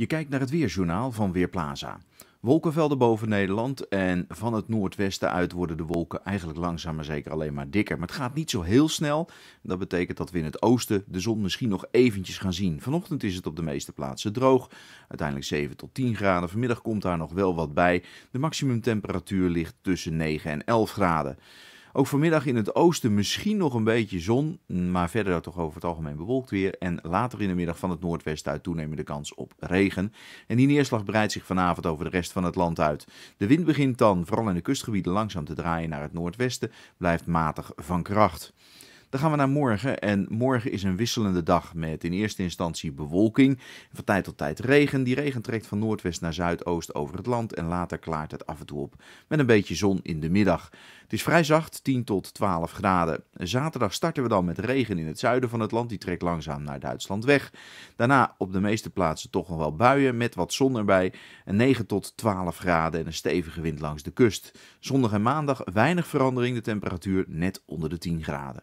Je kijkt naar het weerjournaal van Weerplaza. Wolkenvelden boven Nederland en van het noordwesten uit worden de wolken eigenlijk langzaam maar zeker alleen maar dikker. Maar het gaat niet zo heel snel. Dat betekent dat we in het oosten de zon misschien nog eventjes gaan zien. Vanochtend is het op de meeste plaatsen droog. Uiteindelijk 7 tot 10 graden. Vanmiddag komt daar nog wel wat bij. De maximumtemperatuur ligt tussen 9 en 11 graden. Ook vanmiddag in het oosten misschien nog een beetje zon, maar verder toch over het algemeen bewolkt weer. En later in de middag van het noordwesten uit toenemende kans op regen. En die neerslag breidt zich vanavond over de rest van het land uit. De wind begint dan, vooral in de kustgebieden, langzaam te draaien naar het noordwesten, blijft matig van kracht. Dan gaan we naar morgen. En morgen is een wisselende dag met in eerste instantie bewolking. Van tijd tot tijd regen. Die regen trekt van noordwest naar zuidoost over het land. En later klaart het af en toe op met een beetje zon in de middag. Het is vrij zacht, 10 tot 12 graden. Zaterdag starten we dan met regen in het zuiden van het land. Die trekt langzaam naar Duitsland weg. Daarna op de meeste plaatsen toch nog wel buien met wat zon erbij. En 9 tot 12 graden en een stevige wind langs de kust. Zondag en maandag weinig verandering, de temperatuur net onder de 10 graden.